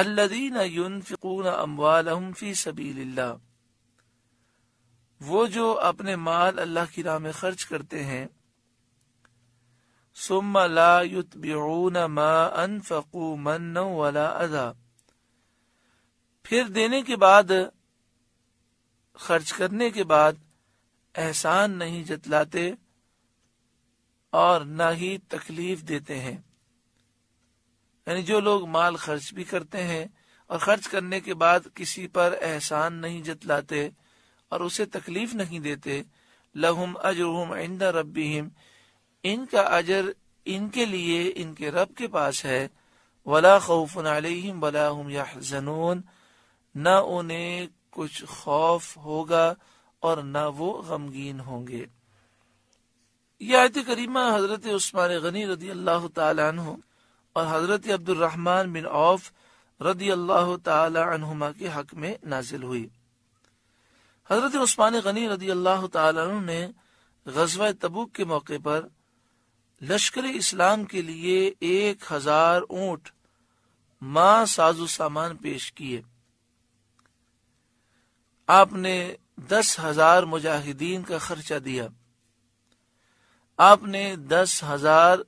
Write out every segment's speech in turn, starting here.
ينفقون اموالهم في سبيل الله वो जो अपने माल अल्लाह की राह में खर्च करते हैं सुम्मा ला युतबिऊन मा انفقوا من ولا اذى फिर देने के बाद खर्च करने के बाद एहसान नहीं जतलाते और ना ही तकलीफ देते हैं यानी जो लोग माल खर्च भी करते हैं और खर्च करने के बाद किसी पर एहसान नहीं जतलाते और उसे तकलीफ नहीं देते लहुम अजरुम इंदा रबीम इनका अजर इनके लिए इनके रब के पास है वला खौफन अलैहिम वला हम यहजनून न उन्हें कुछ खौफ होगा और न वो गमगीन होंगे यह आयत करीमा हजरत उस्मान गनी रदी अल्लाह तु और हजरत अब्दुलरहमान बिन औफ रदी अल्लाह तुमा के हक में नाजिल हुई हजरत उस्मान गनी रदी अल्लाह तु ने गजवा तबुक के मौके पर लश्कर इस्लाम के लिए एक हजार ऊंट मां साजो सामान पेश किए आपने दस हजार मुजाहिदीन का खर्चा दिया आपने दस हजार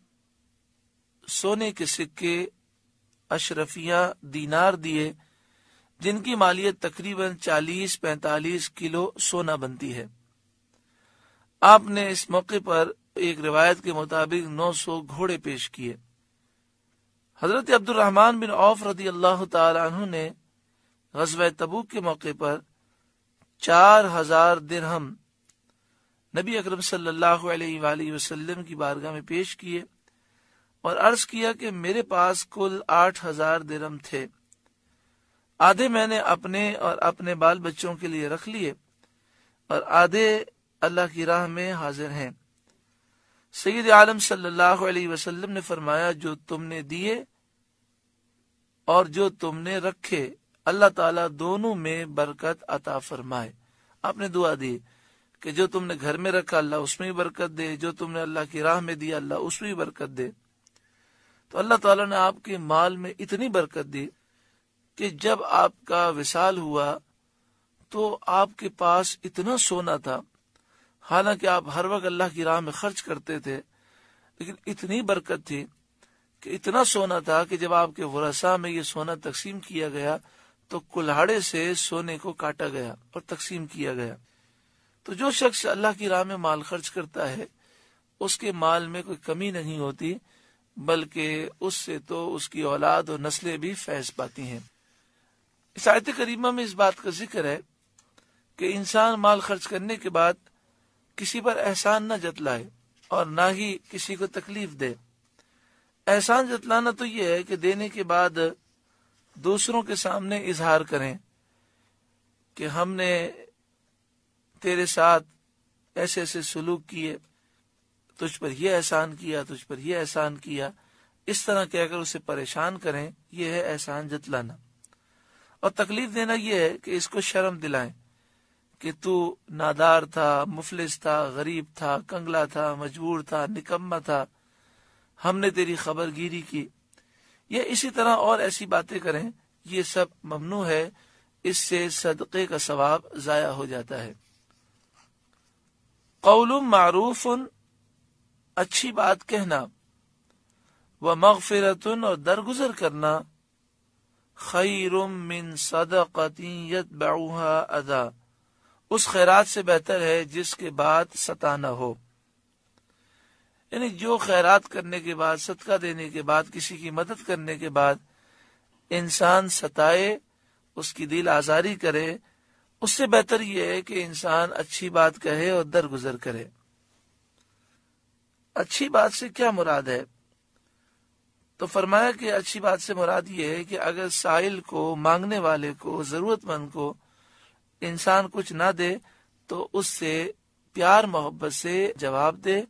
सोने के सिक्के अशरफिया दीनार दिए जिनकी मालियत तकरीबन 40-45 किलो सोना बनती है आपने इस मौके पर एक रिवायत के मुताबिक 900 घोड़े पेश किए हजरत अब्दुलरहमान बिन औफ रदी अल्लाह तु ने गजब तबूक के मौके पर चार हजार दिन हम नबी अक्रम सल्लाम की बारगाह में पेश किए और अर्ज किया कि मेरे पास कुल आठ हजार दिरम थे आधे मैंने अपने और अपने बाल बच्चों के लिए रख लिए और आधे अल्लाह की राह में हाजिर हैं सईद आलम सल्लल्लाहु अलैहि वसल्लम ने फरमाया जो तुमने दिए और जो तुमने रखे अल्लाह ताला दोनों में बरकत अता फरमाए आपने दुआ दी कि जो तुमने घर में रखा अल्लाह उसमें भी बरकत दे जो तुमने अल्लाह की राह में दिया अल्लाह उसमें भी बरकत दे तो अल्लाह ताला ने आपके माल में इतनी बरकत दी कि जब आपका विशाल हुआ तो आपके पास इतना सोना था हालांकि आप हर वक्त अल्लाह की राह में खर्च करते थे लेकिन इतनी बरकत थी कि इतना सोना था कि जब आपके वरसा में ये सोना तकसीम किया गया तो कुल्हाड़े से सोने को काटा गया और तकसीम किया गया तो जो शख्स अल्लाह की राह में माल खर्च करता है उसके माल में कोई कमी नहीं होती बल्कि उससे तो उसकी औलाद और नस्लें भी फैज पाती हैं इस आयत करीमा में इस बात का जिक्र है कि इंसान माल खर्च करने के बाद किसी पर एहसान न जतलाए और ना ही किसी को तकलीफ दे एहसान जतलाना तो यह है कि देने के बाद दूसरों के सामने इजहार करें कि हमने तेरे साथ ऐसे ऐसे सलूक किए तुझ पर यह एहसान किया तुझ पर यह एहसान किया इस तरह कहकर उसे परेशान करें यह है एहसान जतलाना और तकलीफ देना यह है कि इसको शर्म दिलाएं कि तू नादार था मुफलिस था गरीब था कंगला था मजबूर था निकम्मा था हमने तेरी खबर गिरी की यह इसी तरह और ऐसी बातें करें ये सब ममनू है इससे सदक़े का सवाब ज़ाया हो जाता है कौलुम मारूफ़ अच्छी बात कहना व मगफिरतुन और दरगुजर करना खैरुम मिन सदकतीबा अदा उस खैरात से बेहतर है जिसके बाद सताना हो यानी जो खैरात करने के बाद सदका देने के बाद किसी की मदद करने के बाद इंसान सताए उसकी दिल आजारी करे उससे बेहतर यह है कि इंसान अच्छी बात कहे और दरगुजर करे अच्छी बात से क्या मुराद है तो फरमाया कि अच्छी बात से मुराद ये है कि अगर साहिल को मांगने वाले को जरूरतमंद को इंसान कुछ ना दे तो उससे प्यार मोहब्बत से जवाब दे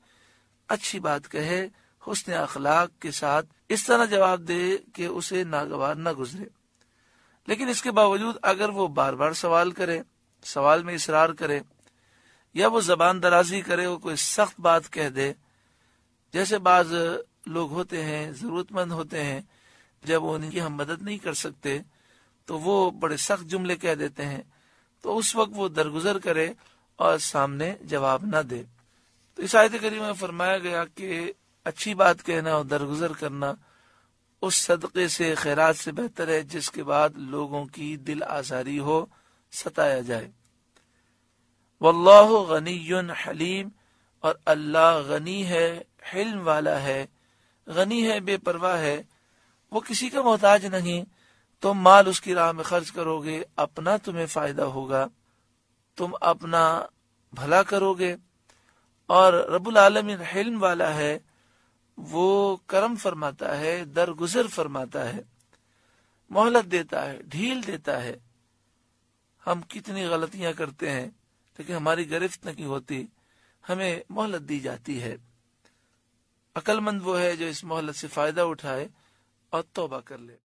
अच्छी बात कहे हुसन अखलाक के साथ इस तरह जवाब दे कि उसे नागवार ना गुजरे लेकिन इसके बावजूद अगर वो बार बार सवाल करे सवाल में इसरार करे या वो जबान दराजी करे वो कोई सख्त बात कह दे जैसे बाज लोग होते हैं जरूरतमंद होते हैं जब उनकी हम मदद नहीं कर सकते तो वो बड़े सख्त जुमले कह देते हैं तो उस वक्त वो दरगुजर करे और सामने जवाब न दे तो इस आयत करीम में फरमाया गया कि अच्छी बात कहना और दरगुजर करना उस सदक़े से खैरात से बेहतर है जिसके बाद लोगों की दिल आसारी हो सताया जाए वल्लाह गनी हलीम और अल्लाह गनी है हिल वाला है गनी है बेपरवाह है वो किसी का मोहताज नहीं तुम तो माल उसकी राह में खर्च करोगे अपना तुम्हें फायदा होगा तुम अपना भला करोगे और रबुल आलमीन हिल्म वाला है वो करम फरमाता है दरगुजर फरमाता है मोहलत देता है ढील देता है हम कितनी गलतियां करते हैं लेकिन हमारी गिरफ्त नहीं होती हमें मोहलत दी जाती है अक्लमंद वो है जो इस मोहलत से फायदा उठाए और तोबा कर ले